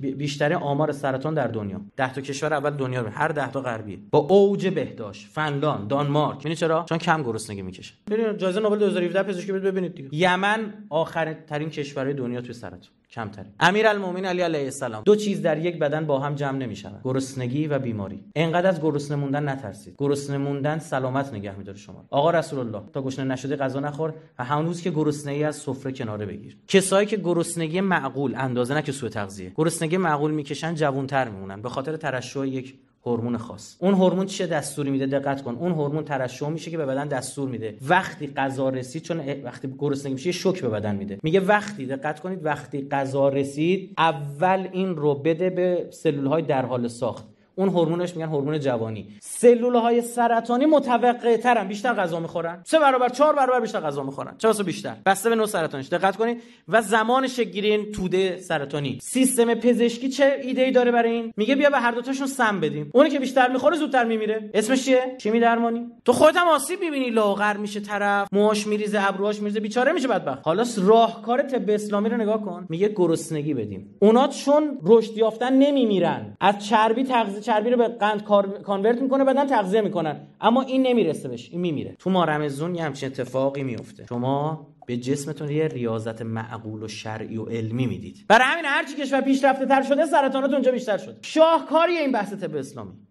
بیشتر آمار سرطان در دنیا ده تا کشور اول دنیا رو هر ده تا غربی با اوج بهداشت فنلان دانمارک یعنی چرا چون کم گرسنگی میکشه ببینید جایزه نوبل 2017 پزشکی ببینید یمن آخرترین ترین کشورهای دنیا توی سرطان کمتره امیرالمومنین علی علیه السلام دو چیز در یک بدن با هم جمع نمیشوند گرسنگی و بیماری انقدر از گرسنه موندن نترسید گرسنه موندن سلامت نگه میداره شما آقا رسول الله تا گشنه نشده غذا نخور و هنوز که ای از سفره کناره بگیر کسایی که گرسنگی معقول اندازه نه که سوء تغذیه گرسنگی معقول میکشن جوانتر میمونن به خاطر ترشح یک هورمون خاص اون هورمون چه دستوری میده دقت کن اون هورمون ترشح میشه که به بدن دستور میده وقتی غذا رسید چون وقتی گرسنگی میشه شوک به بدن میده میگه وقتی دقت کنید وقتی غذا رسید اول این رو بده به سلول های در حال ساخت اون هورمونش میگن هورمون جوانی سلول های سرطانی متوقع ترن بیشتر غذا میخورن سه برابر چهار برابر بیشتر غذا میخورن چه بیشتر بسته به نوع سرطانش دقت کنید و زمان گیرین توده سرطانی سیستم پزشکی چه ایده ای داره برای این میگه بیا به هر تاشون سم بدیم اونی که بیشتر میخوره زودتر میمیره اسمش چیه شیمی درمانی تو خودت هم آسیب میبینی لاغر میشه طرف موهاش میریزه ابروهاش میریزه بیچاره میشه بدبخت حالا راهکار طب اسلامی رو نگاه کن میگه گرسنگی بدیم اونا چون رشد یافتن نمیمیرن از چربی تغذیه چربی رو به قند کانورت میکنه بدن تغذیه میکنن اما این نمیرسه بهش این میمیره تو ما رمزون یه همچین اتفاقی میفته شما به جسمتون یه ریاضت معقول و شرعی و علمی میدید برای همین هرچی کشور پیشرفته تر شده سرطانات اونجا بیشتر شد شاهکاری این بحث طب اسلامی